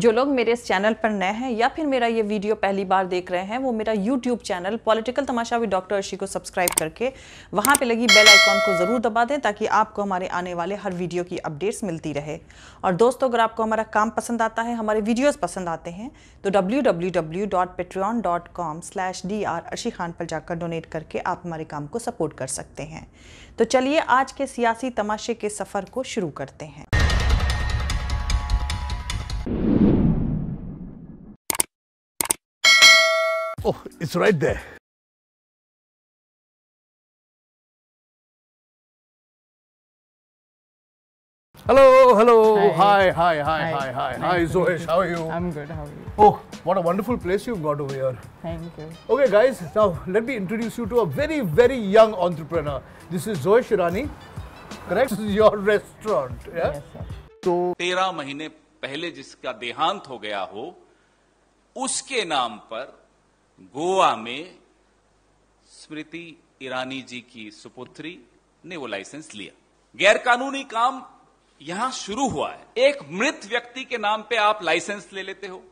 जो लोग मेरे इस चैनल पर नए हैं या फिर मेरा ये वीडियो पहली बार देख रहे हैं वो मेरा YouTube channel political with doctor Arshi को सब्सक्राइब करके वहाँ पे लगी बेल आइकॉन को ज़रूर दबा दें ताकि आपको हमारे आने वाले हर वीडियो की अपडेट्स मिलती रहे और दोस्तों अगर आपको हमारा काम पसंद आता है हमारे वीडियोज़ पसंद आते हैं तो W W W dot dot com slash D R Khan पर जाकर डोनेट करके आप हमारे काम को सपोर्ट कर सकते हैं तो चलिए आज के सियासी तमाशे के सफ़र को शुरू करते हैं Oh, it's right there. Hello, hello, hi, hi, hi, hi, hi, hi, hi, Zoesh, how are you? I'm good, how are you? Oh, what a wonderful place you've got over here. Thank you. Okay guys, now let me introduce you to a very, very young entrepreneur. This is Zoesh Shirani, correct? This is your restaurant, yeah? Yes, sir. तो तेरह महीने पहले जिसका देहांत हो गया हो उसके नाम पर गोवा में स्मृति ईरानी जी की सुपुत्री ने वो लाइसेंस लिया गैरकानूनी काम यहां शुरू हुआ है एक मृत व्यक्ति के नाम पे आप लाइसेंस ले लेते हो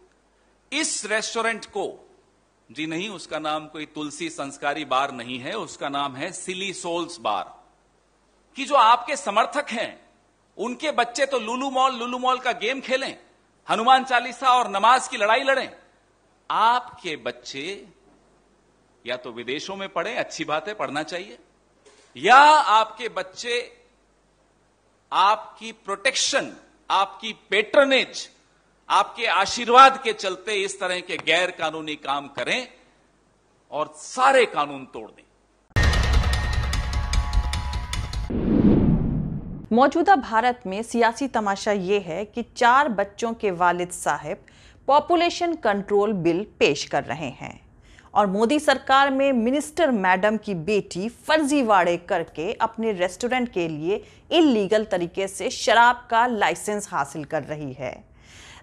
इस रेस्टोरेंट को जी नहीं उसका नाम कोई तुलसी संस्कारी बार नहीं है उसका नाम है सिली सोल्स बार कि जो आपके समर्थक हैं उनके बच्चे तो लुलू मॉल लुलू मॉल का गेम खेलें हनुमान चालीसा और नमाज की लड़ाई लड़ें आपके बच्चे या तो विदेशों में पढ़े अच्छी बात है पढ़ना चाहिए या आपके बच्चे आपकी प्रोटेक्शन आपकी पेट्रनेज आपके आशीर्वाद के चलते इस तरह के गैर कानूनी काम करें और सारे कानून तोड़ दें मौजूदा भारत में सियासी तमाशा यह है कि चार बच्चों के वालिद साहब पॉपुलेशन कंट्रोल बिल पेश कर रहे हैं और मोदी सरकार में मिनिस्टर मैडम की बेटी फर्जीवाड़े करके अपने रेस्टोरेंट के लिए इलीगल तरीके से शराब का लाइसेंस हासिल कर रही है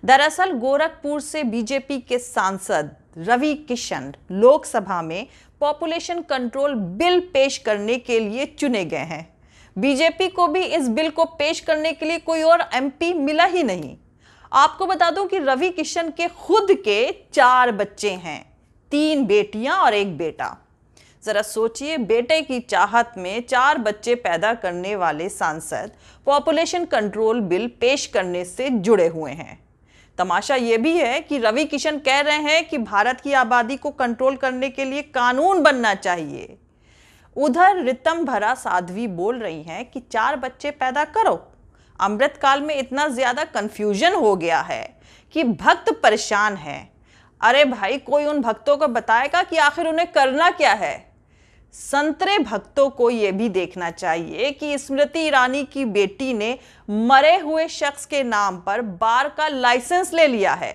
दरअसल गोरखपुर से बीजेपी के सांसद रवि किशन लोकसभा में पॉपुलेशन कंट्रोल बिल पेश करने के लिए चुने गए हैं बीजेपी को भी इस बिल को पेश करने के लिए कोई और एमपी मिला ही नहीं आपको बता दूं कि रवि किशन के खुद के चार बच्चे हैं तीन बेटियां और एक बेटा ज़रा सोचिए बेटे की चाहत में चार बच्चे पैदा करने वाले सांसद पॉपुलेशन कंट्रोल बिल पेश करने से जुड़े हुए हैं तमाशा ये भी है कि रवि किशन कह रहे हैं कि भारत की आबादी को कंट्रोल करने के लिए कानून बनना चाहिए उधर रितम भरा साध्वी बोल रही हैं कि चार बच्चे पैदा करो अमृत काल में इतना ज़्यादा कन्फ्यूजन हो गया है कि भक्त परेशान है अरे भाई कोई उन भक्तों को बताएगा कि आखिर उन्हें करना क्या है संतरे भक्तों को ये भी देखना चाहिए कि स्मृति ईरानी की बेटी ने मरे हुए शख्स के नाम पर बार का लाइसेंस ले लिया है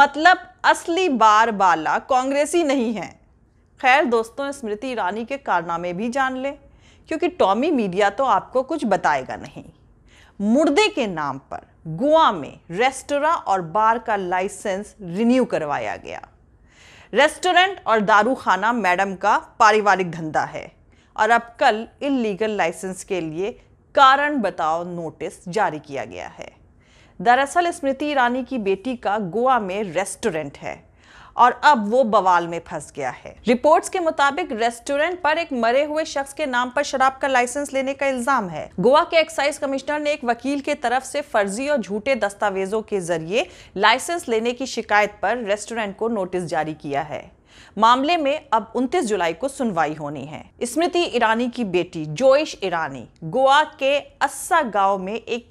मतलब असली बार बाला कांग्रेसी नहीं है खैर दोस्तों स्मृति ईरानी के कारनामे भी जान लें क्योंकि टॉमी मीडिया तो आपको कुछ बताएगा नहीं मुर्दे के नाम पर गोवा में रेस्टोरा और बार का लाइसेंस रिन्यू करवाया गया रेस्टोरेंट और दारू खाना मैडम का पारिवारिक धंधा है और अब कल इलीगल लाइसेंस के लिए कारण बताओ नोटिस जारी किया गया है दरअसल स्मृति ईरानी की बेटी का गोवा में रेस्टोरेंट है और अब वो बवाल में फंस गया है रिपोर्ट्स के मुताबिक रेस्टोरेंट पर एक मरे हुए शख्स के नाम पर शराब का लाइसेंस लेने का इल्जाम है गोवा के एक्साइज कमिश्नर ने एक वकील के तरफ से फर्जी और झूठे दस्तावेजों के जरिए लाइसेंस लेने की शिकायत पर रेस्टोरेंट को नोटिस जारी किया है मामले में अब 29 जुलाई को सुनवाई होनी है स्मृति ईरानी की बेटी जोइश ईरानी गोवा के अस्सा गांव में एक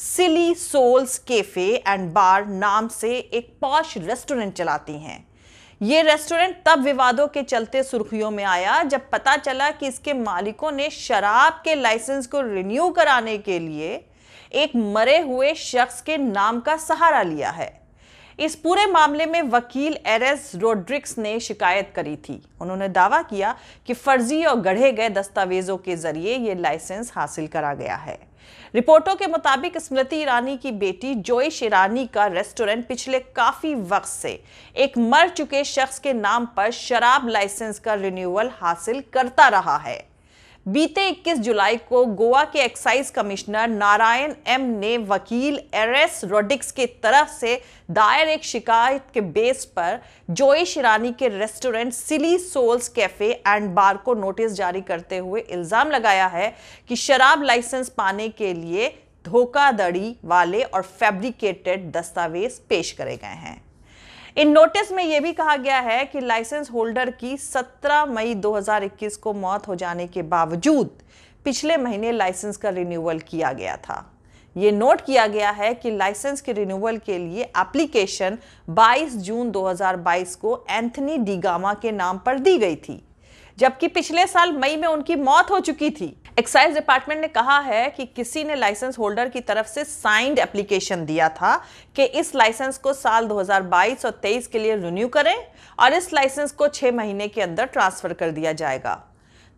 silly souls cafe and bar नाम से एक पॉश रेस्टोरेंट चलाती हैं ये रेस्टोरेंट तब विवादों के चलते सुर्खियों में आया जब पता चला कि इसके मालिकों ने शराब के लाइसेंस को रिन्यू कराने के लिए एक मरे हुए शख्स के नाम का सहारा लिया है इस पूरे मामले में वकील एरेस रोड्रिक्स ने शिकायत करी थी उन्होंने दावा किया कि फर्जी और गढ़े गए दस्तावेजों के जरिए ये लाइसेंस हासिल करा गया है रिपोर्टों के मुताबिक स्मृति ईरानी की बेटी जोइश ईरानी का रेस्टोरेंट पिछले काफी वक्त से एक मर चुके शख्स के नाम पर शराब लाइसेंस का रिन्यूअल हासिल करता रहा है बीते 21 जुलाई को गोवा के एक्साइज कमिश्नर नारायण एम ने वकील एरेस रोडिक्स के तरफ से दायर एक शिकायत के बेस पर जोई शिरानी के restaurant silly souls cafe and bar को नोटिस जारी करते हुए इल्ज़ाम लगाया है कि शराब लाइसेंस पाने के लिए धोखाधड़ी वाले और फैब्रिकेटेड दस्तावेज पेश करे गए हैं इन नोटिस में यह भी कहा गया है कि लाइसेंस होल्डर की 17 मई 2021 को मौत हो जाने के बावजूद पिछले महीने लाइसेंस का रिन्यूअल किया गया था ये नोट किया गया है कि लाइसेंस के रिन्यूअल के लिए एप्लीकेशन 22 जून 2022 को एंथनी डिगामा के नाम पर दी गई थी जबकि पिछले साल मई में उनकी मौत हो चुकी थी एक्साइज डिपार्टमेंट ने कहा है कि किसी ने लाइसेंस होल्डर की तरफ से साइंड एप्लीकेशन दिया था कि इस लाइसेंस को साल 2022 और 23 के लिए रिन्यू करें और इस लाइसेंस को छह महीने के अंदर ट्रांसफर कर दिया जाएगा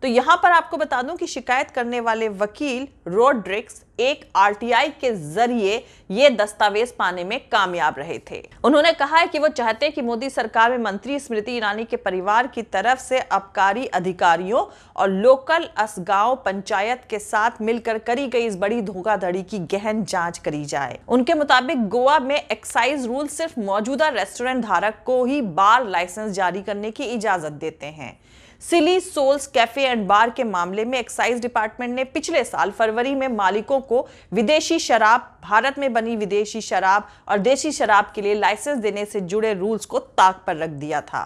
तो यहां पर आपको बता दूं कि शिकायत करने वाले वकील रोड्रिक्स एक आरटीआई के जरिए ये दस्तावेज पाने में कामयाब रहे थे उन्होंने कहा है कि वो चाहते कि मोदी सरकार में मंत्री स्मृति ईरानी के परिवार की तरफ से अबकारी अधिकारियों और लोकल असगांव पंचायत के साथ मिलकर करी गई इस बड़ी धोखाधड़ी की गहन जांच करी जाए उनके मुताबिक गोवा में एक्साइज रूल सिर्फ मौजूदा रेस्टोरेंट धारक को ही बार लाइसेंस जारी करने की इजाजत देते हैं silly souls cafe and bar के मामले में एक्साइज डिपार्टमेंट ने पिछले साल फरवरी में मालिकों को विदेशी शराब भारत में बनी विदेशी शराब और देशी शराब के लिए लाइसेंस देने से जुड़े रूल्स को ताक पर रख दिया था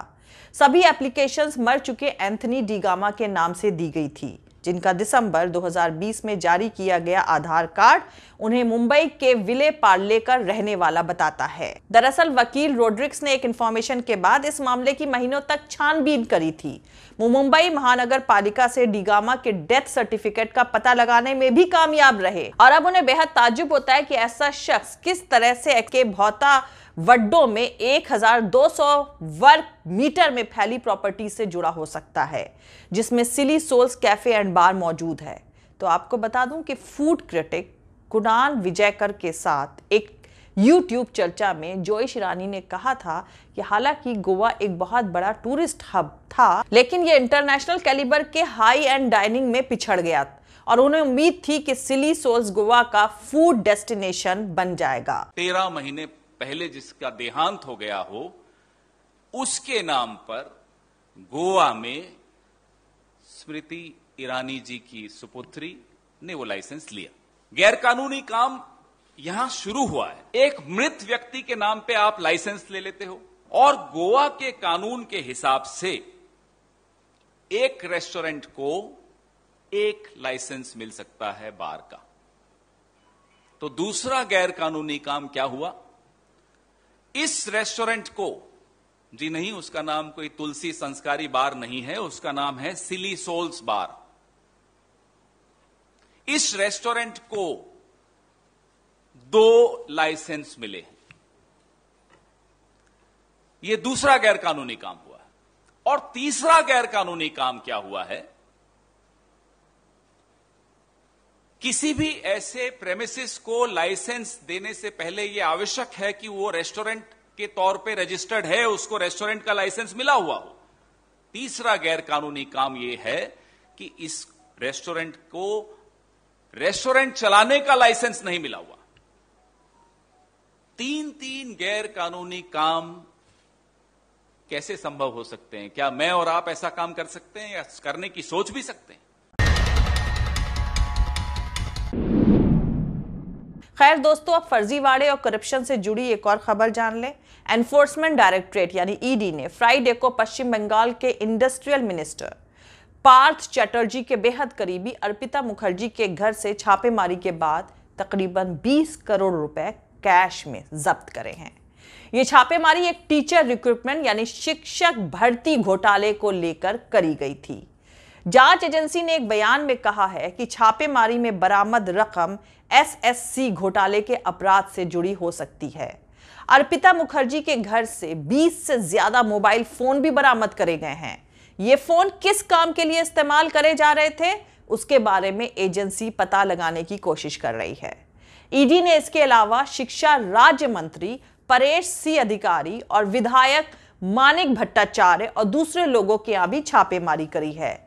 सभी एप्लीकेशंस मर चुके एंथनी डीगामा के नाम से दी गई थी जिनका दिसंबर 2020 में जारी किया गया आधार कार्ड उन्हें मुंबई के विले पार्ले का रहने वाला बताता है दरअसल वकील रोड्रिक्स ने एक इंफॉर्मेशन के बाद इस मामले की महीनों तक छानबीन करी थी मुंबई महानगर पालिका से डिगामा के डेथ सर्टिफिकेट का पता लगाने में भी कामयाब रहे और अब उन्हें बेहद ताजुब होता है कि ऐसा शख्स किस तरह से के भौता वड्डो में 1200 वर्ग मीटर में फैली प्रॉपर्टी से जुड़ा हो सकता है जिसमें silly souls cafe and bar मौजूद है तो आपको बता दूं कि फूड क्रिटिक कुणाल विजयकर के साथ एक यूट्यूब चर्चा में जोईश ईरानी ने कहा था कि हालांकि गोवा एक बहुत बड़ा टूरिस्ट हब था लेकिन यह इंटरनेशनल कैलिबर के हाई एंड डाइनिंग में पिछड़ गया और उन्हें उम्मीद थी कि सिली सोल्स गोवा का फूड डेस्टिनेशन बन जाएगा तेरह महीने पहले जिसका देहांत हो गया हो उसके नाम पर गोवा में स्मृति ईरानी जी की सुपुत्री ने वो लाइसेंस लिया गैरकानूनी काम यहां शुरू हुआ है एक मृत व्यक्ति के नाम पे आप लाइसेंस ले लेते हो और गोवा के कानून के हिसाब से एक रेस्टोरेंट को एक लाइसेंस मिल सकता है बार का तो दूसरा गैरकानूनी काम क्या हुआ इस रेस्टोरेंट को जी नहीं उसका नाम कोई तुलसी संस्कारी बार नहीं है उसका नाम है सिली सोल्स बार इस रेस्टोरेंट को दो लाइसेंस मिले हैं यह दूसरा गैरकानूनी काम हुआ है और तीसरा गैरकानूनी काम क्या हुआ है किसी भी ऐसे प्रेमिसिस को लाइसेंस देने से पहले यह आवश्यक है कि वो रेस्टोरेंट के तौर पे रजिस्टर्ड है उसको रेस्टोरेंट का लाइसेंस मिला हुआ हो तीसरा गैर कानूनी काम यह है कि इस रेस्टोरेंट को रेस्टोरेंट चलाने का लाइसेंस नहीं मिला हुआ तीन तीन गैर कानूनी काम कैसे संभव हो सकते हैं क्या मैं और आप ऐसा काम कर सकते हैं या करने की सोच भी सकते हैं खैर दोस्तों अब फर्जीवाड़े और करप्शन से जुड़ी एक और खबर जान लें एनफोर्समेंट डायरेक्टरेट यानी ईडी e ने फ्राइडे को पश्चिम बंगाल के इंडस्ट्रियल मिनिस्टर पार्थ चटर्जी के बेहद करीबी अर्पिता मुखर्जी के घर से छापेमारी के बाद तकरीबन 20 करोड़ रुपए कैश में जब्त करे हैं ये छापेमारी एक टीचर रिक्रूटमेंट यानी शिक्षक भर्ती घोटाले को लेकर करी गई थी जांच एजेंसी ने एक बयान में कहा है कि छापेमारी में बरामद रकम एसएससी घोटाले के अपराध से जुड़ी हो सकती है अर्पिता मुखर्जी के घर से 20 से ज्यादा मोबाइल फोन भी बरामद करे गए हैं ये फोन किस काम के लिए इस्तेमाल करे जा रहे थे उसके बारे में एजेंसी पता लगाने की कोशिश कर रही है ईडी ने इसके अलावा शिक्षा राज्य मंत्री परेश सी अधिकारी और विधायक मानिक भट्टाचार्य और दूसरे लोगों के यहां भी छापेमारी करी है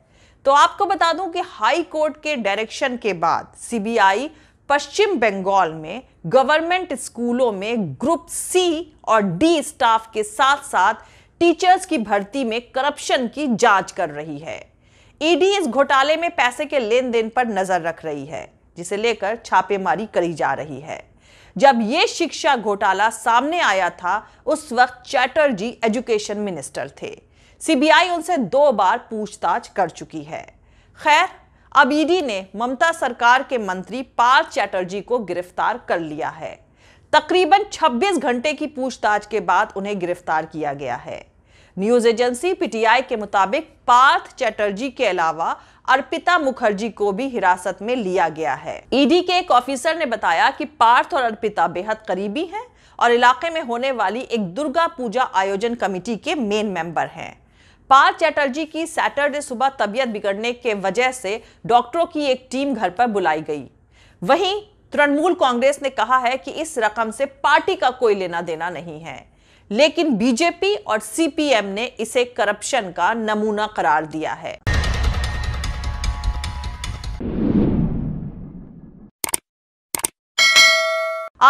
तो आपको बता दूं कि हाई कोर्ट के डायरेक्शन के बाद सीबीआई पश्चिम बंगाल में गवर्नमेंट स्कूलों में ग्रुप सी और डी स्टाफ के साथ साथ टीचर्स की भर्ती में करप्शन की जांच कर रही है ईडी इस घोटाले में पैसे के लेन देन पर नजर रख रही है जिसे लेकर छापेमारी करी जा रही है जब ये शिक्षा घोटाला सामने आया था उस वक्त चैटर्जी एजुकेशन मिनिस्टर थे सीबीआई उनसे दो बार पूछताछ कर चुकी है खैर अब ईडी ने ममता सरकार के मंत्री पार्थ चैटर्जी को गिरफ्तार कर लिया है तकरीबन 26 घंटे की पूछताछ के बाद उन्हें गिरफ्तार किया गया है न्यूज एजेंसी पीटीआई के मुताबिक पार्थ चैटर्जी के अलावा अर्पिता मुखर्जी को भी हिरासत में लिया गया है ईडी के एक ऑफिसर ने बताया कि पार्थ और अर्पिता बेहद करीबी हैं और इलाके में होने वाली एक दुर्गा पूजा आयोजन कमेटी के मेन मेंबर हैं पार चैटर्जी की सैटरडे सुबह तबियत बिगड़ने के वजह से डॉक्टरों की एक टीम घर पर बुलाई गई वहीं तृणमूल कांग्रेस ने कहा है कि इस रकम से पार्टी का कोई लेना देना नहीं है लेकिन बीजेपी और सीपीएम ने इसे करप्शन का नमूना करार दिया है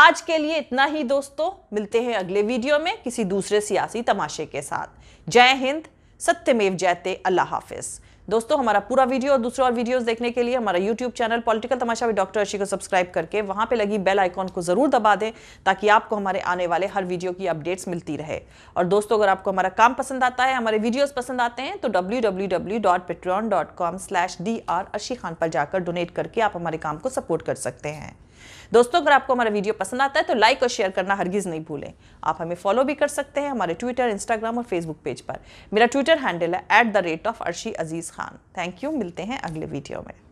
आज के लिए इतना ही दोस्तों मिलते हैं अगले वीडियो में किसी दूसरे सियासी तमाशे के साथ जय हिंद सत्यमेव जयते अल्लाह हाफिज दोस्तों हमारा पूरा वीडियो और दूसरे और वीडियोस देखने के लिए हमारा यूट्यूब चैनल पॉलिटिकल तमाशा भी डॉक्टर अशी को सब्सक्राइब करके वहां पे लगी बेल आइकॉन को ज़रूर दबा दें ताकि आपको हमारे आने वाले हर वीडियो की अपडेट्स मिलती रहे और दोस्तों अगर आपको हमारा काम पसंद आता है हमारे वीडियोज़ पसंद आते हैं तो W W W dot dot com slash D R Khan पर जाकर डोनेट करके आप हमारे काम को सपोर्ट कर सकते हैं दोस्तों अगर आपको हमारा वीडियो पसंद आता है तो लाइक और शेयर करना हरगिज नहीं भूलें आप हमें फॉलो भी कर सकते हैं हमारे ट्विटर इंस्टाग्राम और फेसबुक पेज पर मेरा ट्विटर हैंडल है at the rate of Arshi Aziz Khan thank you मिलते हैं अगले वीडियो में